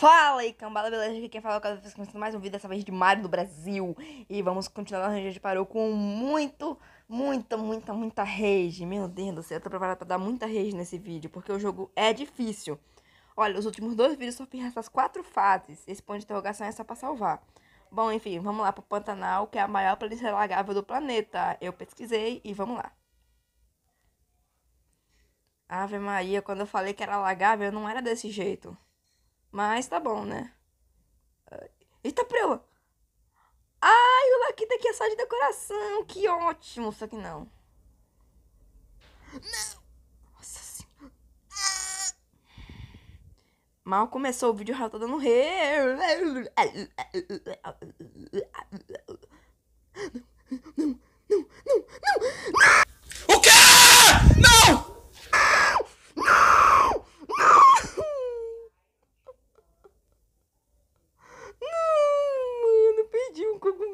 Fala aí, cambada, beleza? Aqui quem fala é o Caso tá começando mais um vídeo dessa vez de Mario do Brasil. E vamos continuar onde a gente parou com muito, muita, muita, muita rage. Meu Deus do céu, eu tô preparada pra dar muita rage nesse vídeo, porque o jogo é difícil. Olha, os últimos dois vídeos só fiz essas quatro fases. Esse ponto de interrogação é só pra salvar. Bom, enfim, vamos lá pro Pantanal, que é a maior planície lagável do planeta. Eu pesquisei e vamos lá. Ave Maria, quando eu falei que era lagável, não era desse jeito. Mas tá bom, né? Eita, preu! Ai, o Laquita aqui é só de decoração. Que ótimo. Só que não. Não! Nossa senhora. Mal começou o vídeo, já tá dando rei.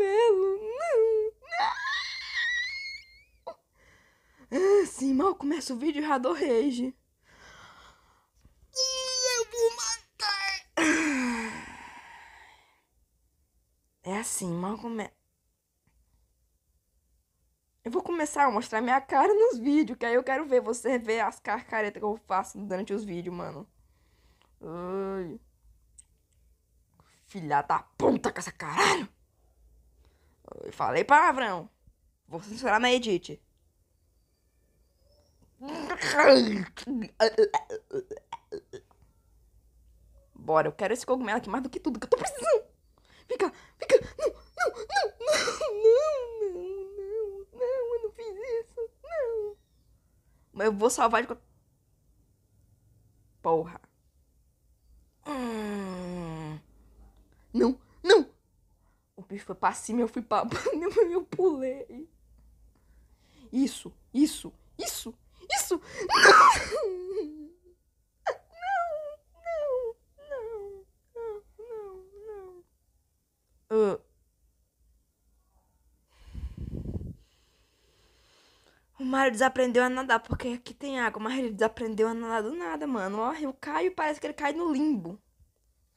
Não, não. Assim, mal começa o vídeo, já do rage. Eu vou matar. É assim, mal começa. Eu vou começar a mostrar minha cara nos vídeos, que aí eu quero ver você ver as carcaretas que eu faço durante os vídeos, mano. Ai. Filha da puta com essa caralho! Eu falei palavrão. Vou censurar na edit. Bora, eu quero esse cogumelo aqui mais do que tudo que eu tô precisando. Fica, fica. Não, não, não, não, não, não, não, não, eu não fiz isso, não. Mas eu vou salvar de Porra. bicho foi pra cima, eu fui pra baixo, eu pulei. Isso, isso, isso, isso! Não! Não, não, não, não, não, não. Ah. O Mario desaprendeu a nadar, porque aqui tem água, mas ele desaprendeu a nadar do nada, mano. Ó, eu caio e parece que ele cai no limbo.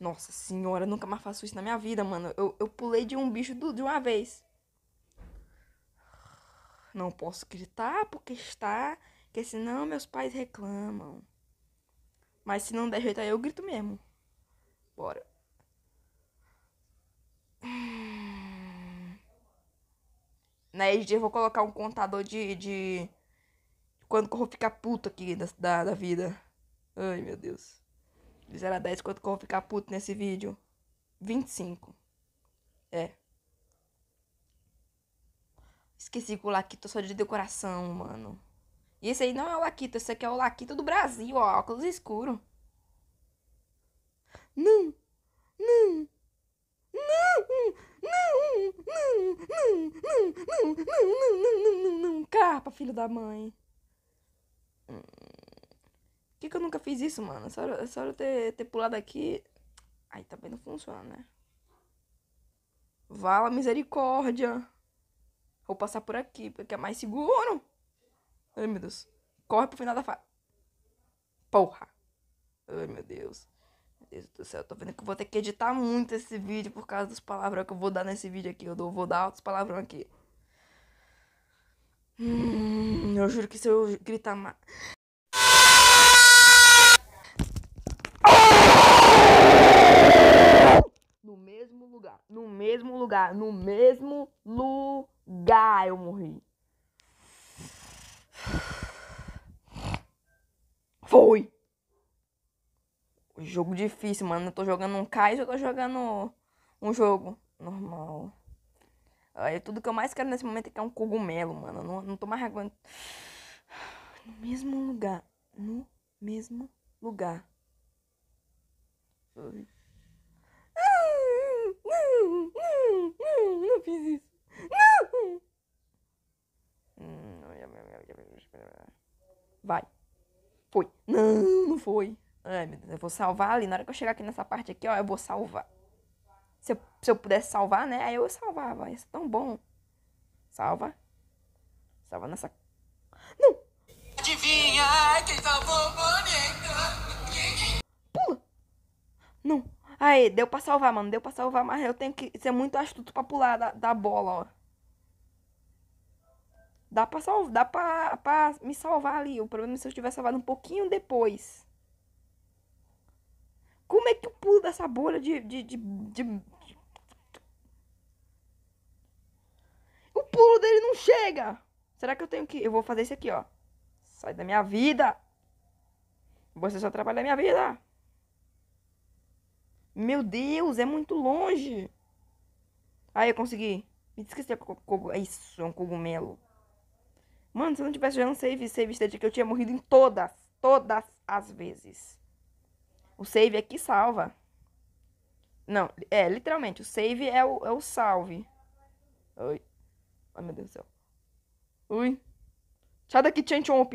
Nossa senhora, nunca mais faço isso na minha vida, mano. Eu, eu pulei de um bicho do, de uma vez. Não posso gritar porque está. Porque senão meus pais reclamam. Mas se não der jeito aí, eu grito mesmo. Bora. Na EG eu vou colocar um contador de. de... Quando que eu vou ficar puto aqui da, da, da vida. Ai, meu Deus. De 0 a 10, quanto que eu vou ficar puto nesse vídeo? 25. É. Esqueci que o Laquito só de decoração, mano. E esse aí não é o Laquito, esse aqui é o Laquito do Brasil, ó, óculos escuro. Não! Não! Não! Não! Não! Não! Não! Não! Não! Não! Não! Não! Capa, filho da mãe. não que, que eu nunca fiz isso, mano? É só, é só eu ter, ter pulado aqui. Aí também não funciona, né? Vala misericórdia. Vou passar por aqui, porque é mais seguro. Ai, meu Deus. Corre pro final da fa. Porra. Ai, meu Deus. Meu Deus do céu. Tô vendo que eu vou ter que editar muito esse vídeo por causa das palavrões que eu vou dar nesse vídeo aqui. Eu vou dar outras palavrões aqui. Hum, eu juro que se eu gritar mais. No mesmo lugar. No mesmo lugar eu morri. Foi! Jogo difícil, mano. Eu tô jogando um cais, eu tô jogando um jogo normal. Aí, tudo que eu mais quero nesse momento é que é um cogumelo, mano. Eu não, não tô mais aguentando. No mesmo lugar. No mesmo lugar. Foi. Não, não, não, não fiz isso. Não! Vai. Foi. Não, não foi. Ai, meu Deus, eu vou salvar ali. Na hora que eu chegar aqui nessa parte aqui, ó, eu vou salvar. Se eu, se eu pudesse salvar, né? Aí eu salvava. Isso é tão bom. Salva. Salva nessa. Não! Adivinha quem salvou Pula! Não! Aí, deu pra salvar, mano. Deu pra salvar, mas eu tenho que ser muito astuto pra pular da, da bola, ó. Dá pra, salvar, dá pra, pra me salvar ali. O problema é se eu tiver salvado um pouquinho depois. Como é que eu pulo dessa bolha de, de, de, de... O pulo dele não chega! Será que eu tenho que... Eu vou fazer isso aqui, ó. Sai da minha vida! Você só atrapalha a minha vida! Meu Deus, é muito longe. Aí eu consegui. Me esqueci é cogumelo. Isso, é um cogumelo. Mano, se eu não tivesse jogando save, save state que eu tinha morrido em todas, todas as vezes. O save aqui salva. Não, é, literalmente, o save é o, é o salve. Oi. Ai, meu Deus do céu. Ui. Tchau daqui, Chanchomp.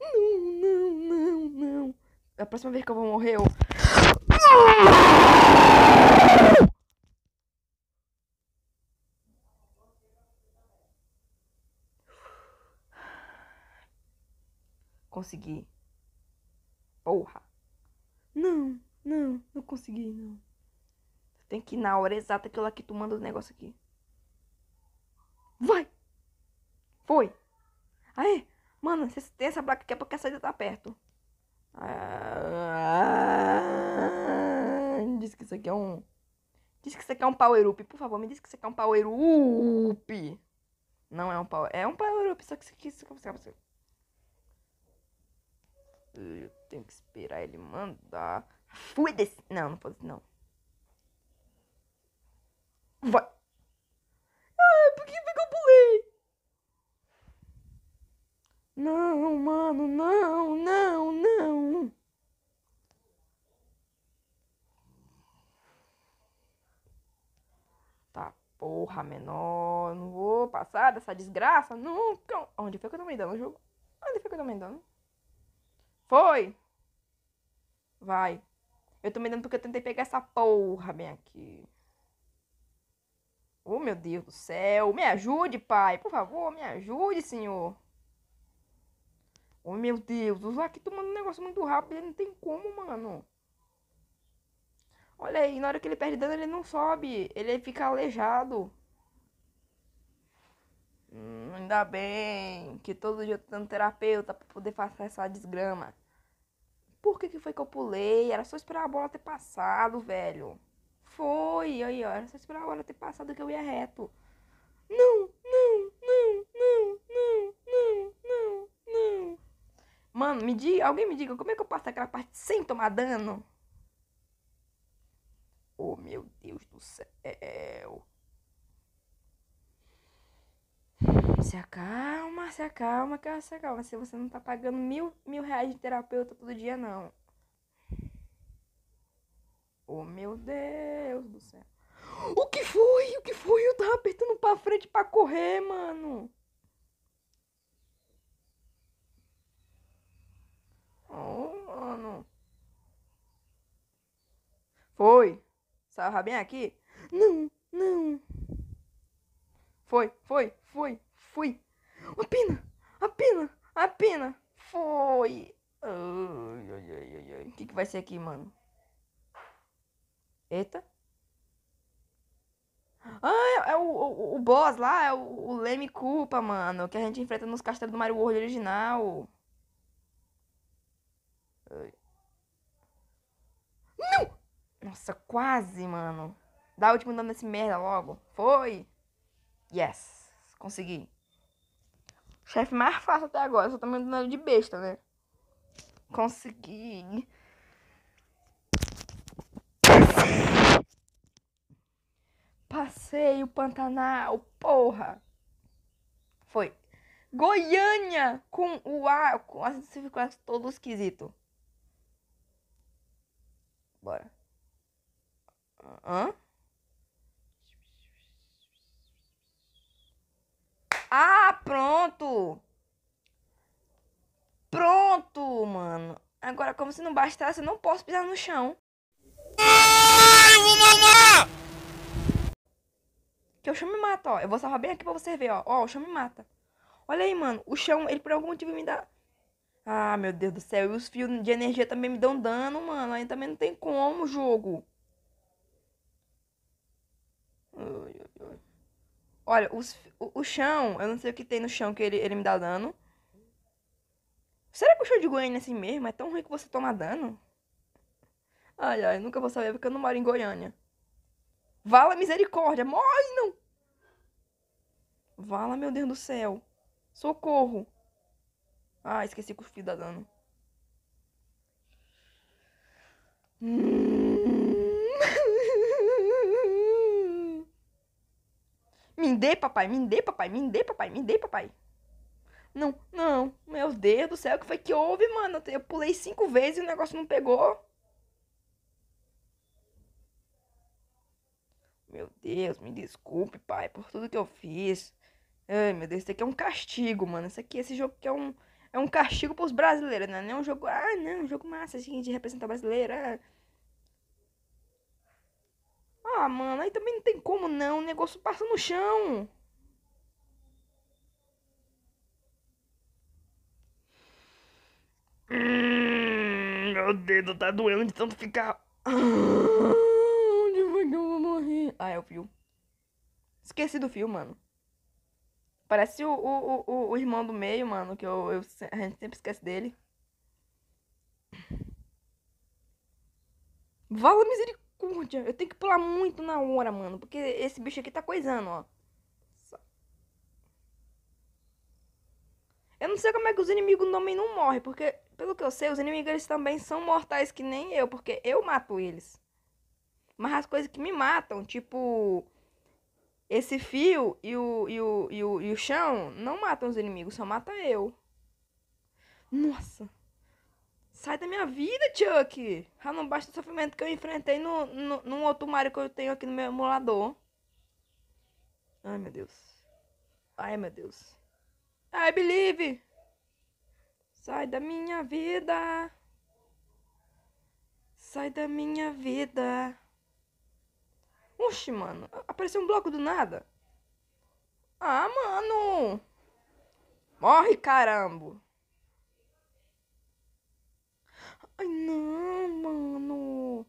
Não, não, não, não. A próxima vez que eu vou morrer, eu... Consegui. Porra. Não, não, não consegui, não. Tem que ir na hora exata que eu aqui tu manda o negócio aqui. Vai! Foi! Aí, mano, você tem essa placa aqui é porque a saída tá perto. Ah, diz que isso aqui é um. Diz que isso aqui é um power up. Por favor, me diz que isso aqui é um power up. Não é um power. É um power up, só que isso aqui. Isso aqui eu tenho que esperar ele mandar. Fui desse. Não, não posso. Não. Porra, menor, não vou passar dessa desgraça nunca. Onde foi que eu tô me dando, jogo? Onde foi que eu tô me dando? Foi! Vai. Eu tô me dando porque eu tentei pegar essa porra bem aqui. Oh, meu Deus do céu. Me ajude, pai. Por favor, me ajude, senhor. Oh, meu Deus. Os aqui tomando um negócio muito rápido. Não tem como, mano. Olha aí, na hora que ele perde dano, ele não sobe. Ele fica aleijado. Hum, ainda bem que todo dia eu tô dando terapeuta pra poder passar essa desgrama. Por que, que foi que eu pulei? Era só esperar a bola ter passado, velho. Foi, aí, ó. Era só esperar a bola ter passado que eu ia reto. Não, não, não, não, não, não, não, não. Mano, me diga, alguém me diga como é que eu passo aquela parte sem tomar dano? Oh, meu Deus do céu. Se acalma, se acalma, se acalma. Se você não tá pagando mil, mil reais de terapeuta todo dia, não. Oh, meu Deus do céu. O que foi? O que foi? Eu tava apertando pra frente pra correr, mano. Oh, mano. Foi. Sarra bem aqui? Não, não. Foi, foi, foi, foi. A pina, a pina, a pina. Foi. Ai, ai, ai, ai, ai. O que, que vai ser aqui, mano? Eita. Ah, é, é o, o, o, boss lá, é o, o Leme Culpa, mano. Que a gente enfrenta nos castelos do Mario World original. Ai. Não! Nossa, quase, mano. Dá o último dano nesse merda logo. Foi! Yes! Consegui. Chefe mais fácil até agora. Só tô tá me dando de besta, né? Consegui. Passei o Pantanal, porra! Foi. Goiânia com o A, com acento circular todo esquisito. Bora. Hã? Ah, pronto! Pronto, mano. Agora, como se não bastasse, eu não posso pisar no chão. Ai, eu vou mamar! Que o chão me mata, ó. Eu vou salvar bem aqui pra você ver, ó. Ó, o chão me mata. Olha aí, mano. O chão, ele por algum motivo me dá... Ah, meu Deus do céu. E os fios de energia também me dão dano, mano. Aí também não tem como, jogo. Olha, os, o, o, chão, eu não sei o que tem no chão que ele, ele me dá dano. Será que o chão de Goiânia é assim mesmo? É tão ruim que você toma dano? Ai, ai, nunca vou saber porque eu não moro em Goiânia. Vala misericórdia, morre não! Vala, meu Deus do céu. Socorro. Ah, esqueci que o filho dá dano. Hum. Me dê, papai, me dê, papai, me dê, papai, me dê, papai. Não, não, meu Deus do céu, o que foi que houve, mano? Eu pulei cinco vezes e o negócio não pegou. Meu Deus, me desculpe, pai, por tudo que eu fiz. Ai, meu Deus, isso aqui é um castigo, mano. Isso aqui, esse jogo aqui é um, é um castigo pros brasileiros, né? Não é um jogo, ah, não, um jogo massa, assim, de representar brasileiro. Ah. Ah, mano, aí também não tem como não. O negócio passa no chão. Hum, meu dedo tá doendo de tanto ficar. onde foi que eu vou morrer? Ah, é o fio. Esqueci do fio, mano. Parece o, o, o, o irmão do meio, mano, que eu, eu, a gente sempre esquece dele. Vala misericórdia misericórdia. Eu tenho que pular muito na hora, mano. Porque esse bicho aqui tá coisando, ó. Eu não sei como é que os inimigos também não morrem, porque, pelo que eu sei, os inimigos eles também são mortais que nem eu, porque eu mato eles. Mas as coisas que me matam, tipo esse fio e o, e o, e o, e o chão, não matam os inimigos, só mata eu. Nossa. Sai da minha vida, Chuck! Já não basta o sofrimento que eu enfrentei no, no, num outro Mario que eu tenho aqui no meu emulador. Ai, meu Deus. Ai, meu Deus. I believe! Sai da minha vida! Sai da minha vida! Oxi, mano. Apareceu um bloco do nada. Ah, mano. Morre, caramba. Ai, não, mano.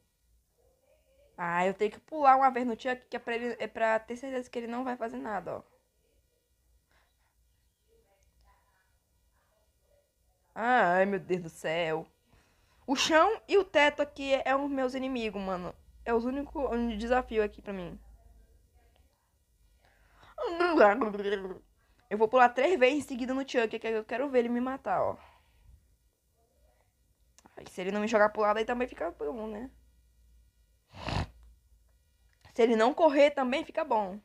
Ah, eu tenho que pular uma vez no Chuck, que é pra, ele, é pra ter certeza que ele não vai fazer nada, ó. Ai, meu Deus do céu. O chão e o teto aqui é os meus inimigos, mano. É o único desafio aqui pra mim. Eu vou pular três vezes em seguida no Chuck, que é eu quero ver ele me matar, ó. Aí, se ele não me jogar pro lado, aí também fica bom, né? Se ele não correr, também fica bom.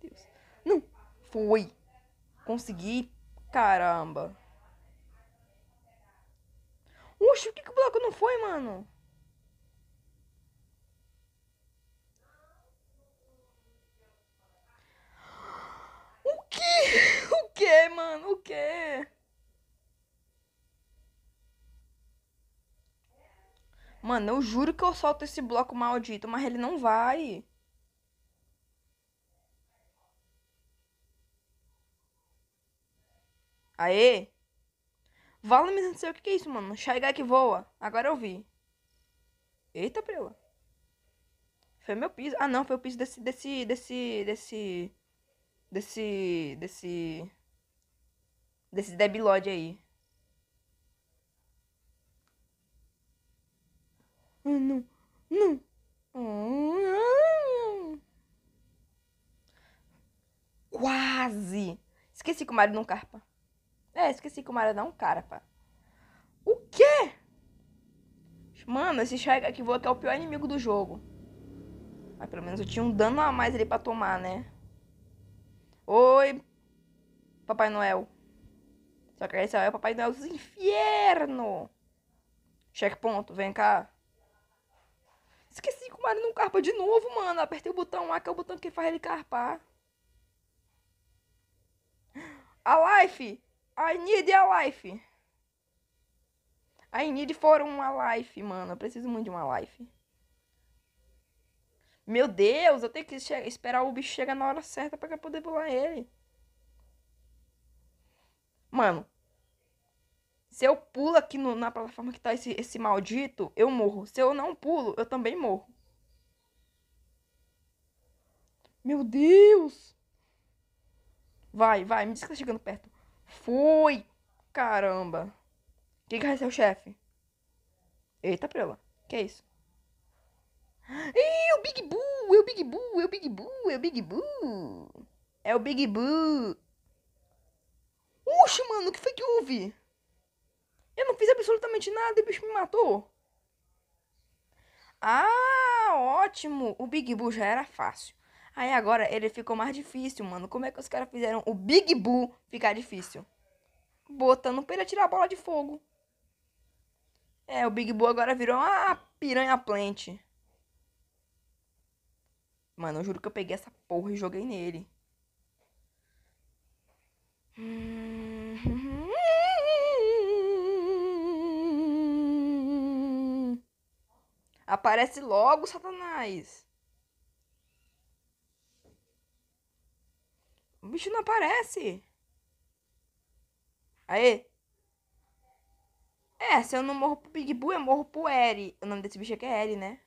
Deus. Não. Foi. Consegui. Caramba. Oxe, o que, que o bloco não foi, mano? O que? O que, mano? O que? Mano, eu juro que eu solto esse bloco maldito, mas ele não vai. Aê! Vala, me dizer o que é isso, mano. Chega que voa. Agora eu vi. Eita, prela. Foi meu piso. Ah, não, foi o piso desse, desse, desse, desse, desse, desse, desse debilode aí. não, não. não. Quase. Esqueci que o Mario não carpa. É, esqueci que o Mario dá um carpa. O quê? Mano, esse Shai que voa aqui é o pior inimigo do jogo. Mas pelo menos eu tinha um dano a mais ali pra tomar, né? Oi, Papai Noel. Só que esse é o Papai Noel dos Inferno. Checkpoint, vem cá. Esqueci que o Mario não carpa de novo, mano. Apertei o botão A, que é o botão que faz ele carpar. A life! I need a life! I need for uma life, mano. Eu preciso muito de uma life. Meu Deus, eu tenho que esperar o bicho chegar na hora certa pra poder pular ele. Mano, se eu pulo aqui no, na plataforma que tá esse, esse maldito, eu morro. Se eu não pulo, eu também morro. Meu Deus! Vai, vai, me diz que tá chegando perto. Fui! Caramba! Quem que vai ser o chefe? Eita, prela. Que é isso? Ih, é o Big Boo! É o Big Boo! É o Big Boo! É o Big Boo! É o Big Boo! Oxe, mano, o que foi que houve? Eu não fiz absolutamente nada e o bicho me matou. Ah, ótimo! O Big Boo já era fácil. Aí agora ele ficou mais difícil, mano. Como é que os caras fizeram o Big Boo ficar difícil? Botando pra ele atirar a bola de fogo. É, o Big Boo agora virou uma piranha plant. Mano, eu juro que eu peguei essa porra e joguei nele. Hum... Aparece logo Satanás. O bicho não aparece. Aê. É, se eu não morro pro Big Boo, eu morro pro Eri. O nome desse bicho aqui é Eri, né?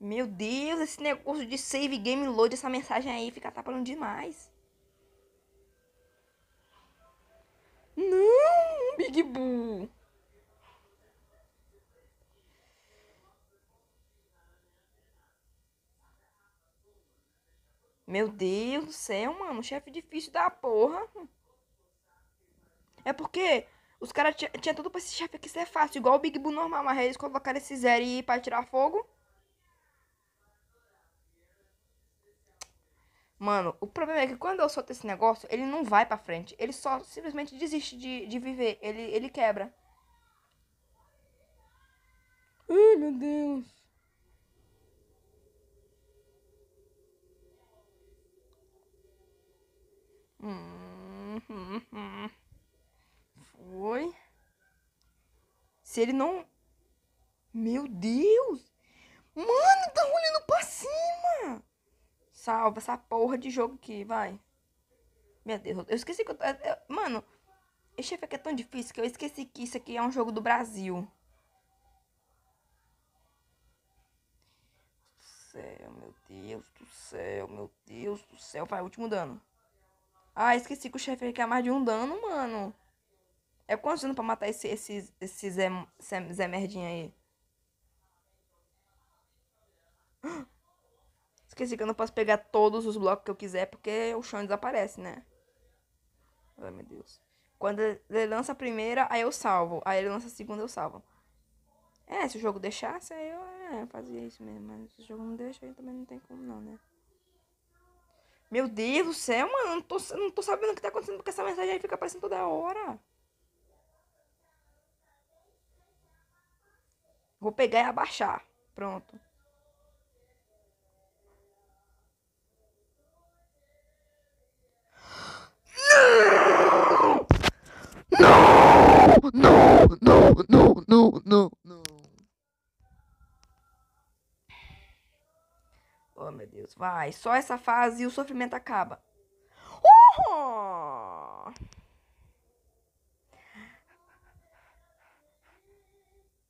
Meu Deus, esse negócio de save game load, essa mensagem aí fica tapando demais. Não, Big Boo. Meu Deus do céu, mano. Chefe difícil da porra. É porque os caras tinham tudo pra esse chefe aqui ser fácil. Igual o Big Boo normal, mas eles colocaram esse zero aí pra tirar fogo. Mano, o problema é que quando eu solto esse negócio, ele não vai pra frente. Ele só simplesmente desiste de, de viver. Ele, ele quebra. Ai, meu Deus. Hum, hum, hum, Foi. Se ele não... Meu Deus. Mano, tá rolando pra cima. Salva essa porra de jogo aqui, vai. Meu Deus, eu esqueci que eu tô... Eu, mano, esse chefe aqui é, é tão difícil que eu esqueci que isso aqui é um jogo do Brasil. Céu, meu Deus do céu, meu Deus do céu. Vai, último dano. Ah, esqueci que o chefe é mais de um dano, mano. É quantos anos pra matar esse, esse, esse Zé, Zé, Zé Merdinha aí? Ah, Esqueci que eu não posso pegar todos os blocos que eu quiser, porque o chão desaparece, né? Ai, meu Deus. Quando ele lança a primeira, aí eu salvo. Aí ele lança a segunda, eu salvo. É, se o jogo deixasse, aí eu é, fazia isso mesmo. Mas se o jogo não deixa, aí também não tem como não, né? Meu Deus do céu, mano. Não tô, não tô sabendo o que tá acontecendo, porque essa mensagem aí fica aparecendo toda hora. Vou pegar e abaixar. Pronto. Não! Não! Não! Não! Não! Não! Não! Oh, meu Deus. Vai. Só essa fase e o sofrimento acaba. Uhum!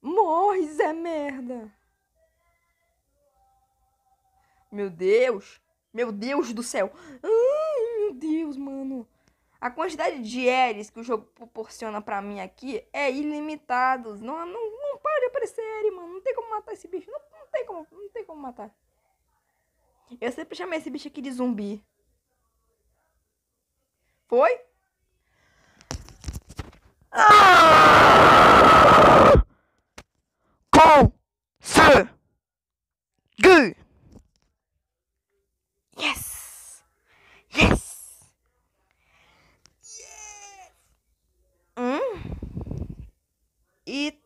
Morre, Zé merda. Meu Deus. Meu Deus do céu. A quantidade de L's que o jogo proporciona para mim aqui é ilimitado. Não, não, não para de aparecer L, mano. Não tem como matar esse bicho. Não, não, tem como, não tem como matar. Eu sempre chamei esse bicho aqui de zumbi. Foi? Ah!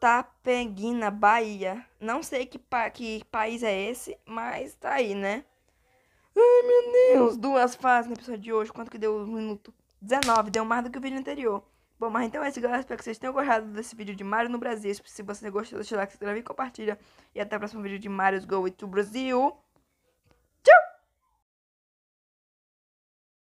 Tapeguina, Bahia. Não sei que, pa que país é esse, mas tá aí, né? Ai, meu Deus! Duas fases no episódio de hoje. Quanto que deu? Um minuto 19. Deu mais do que o vídeo anterior. Bom, mas então é isso, galera. Espero que vocês tenham gostado desse vídeo de Mario no Brasil. Se você gostou, deixa o like, se inscreve e compartilha. E até o próximo vídeo de Mario's Go to Brasil.